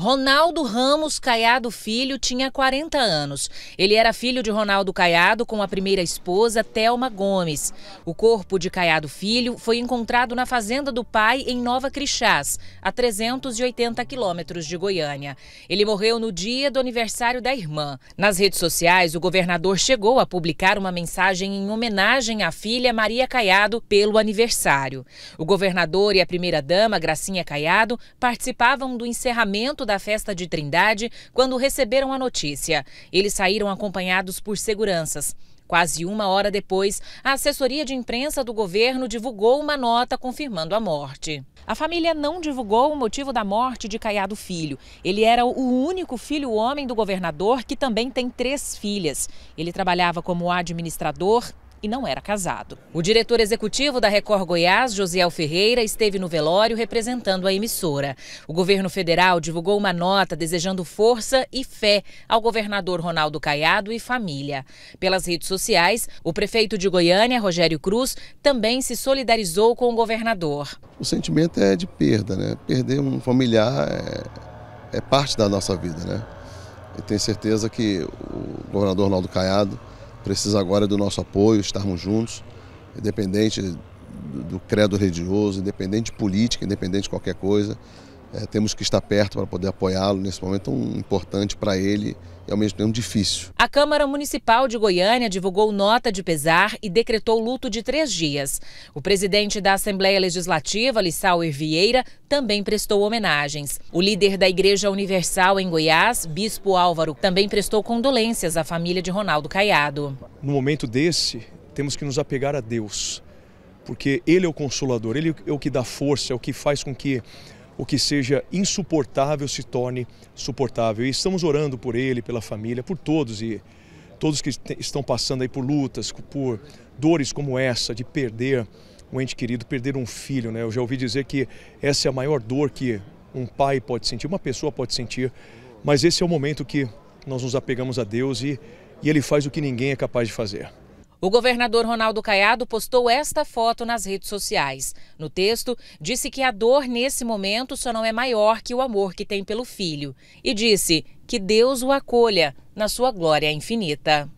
Ronaldo Ramos Caiado Filho tinha 40 anos. Ele era filho de Ronaldo Caiado com a primeira esposa, Telma Gomes. O corpo de Caiado Filho foi encontrado na fazenda do pai em Nova Crixás, a 380 quilômetros de Goiânia. Ele morreu no dia do aniversário da irmã. Nas redes sociais, o governador chegou a publicar uma mensagem em homenagem à filha Maria Caiado pelo aniversário. O governador e a primeira-dama, Gracinha Caiado, participavam do encerramento da festa de Trindade quando receberam a notícia. Eles saíram acompanhados por seguranças. Quase uma hora depois, a assessoria de imprensa do governo divulgou uma nota confirmando a morte. A família não divulgou o motivo da morte de Caiado Filho. Ele era o único filho homem do governador, que também tem três filhas. Ele trabalhava como administrador, e não era casado. O diretor executivo da Record Goiás, Josiel Ferreira, esteve no velório representando a emissora. O governo federal divulgou uma nota desejando força e fé ao governador Ronaldo Caiado e família. Pelas redes sociais, o prefeito de Goiânia, Rogério Cruz, também se solidarizou com o governador. O sentimento é de perda, né? Perder um familiar é, é parte da nossa vida, né? E tenho certeza que o governador Ronaldo Caiado precisa agora do nosso apoio, estarmos juntos, independente do, do credo religioso, independente de política, independente de qualquer coisa. É, temos que estar perto para poder apoiá-lo nesse momento tão um, importante para ele e ao mesmo tempo difícil. A Câmara Municipal de Goiânia divulgou nota de pesar e decretou luto de três dias. O presidente da Assembleia Legislativa, lissau Vieira, também prestou homenagens. O líder da Igreja Universal em Goiás, Bispo Álvaro, também prestou condolências à família de Ronaldo Caiado. No momento desse, temos que nos apegar a Deus, porque Ele é o consolador, Ele é o que dá força, é o que faz com que o que seja insuportável se torne suportável. E estamos orando por ele, pela família, por todos e todos que estão passando aí por lutas, por dores como essa de perder um ente querido, perder um filho, né? Eu já ouvi dizer que essa é a maior dor que um pai pode sentir, uma pessoa pode sentir, mas esse é o momento que nós nos apegamos a Deus e, e ele faz o que ninguém é capaz de fazer. O governador Ronaldo Caiado postou esta foto nas redes sociais. No texto, disse que a dor nesse momento só não é maior que o amor que tem pelo filho. E disse que Deus o acolha na sua glória infinita.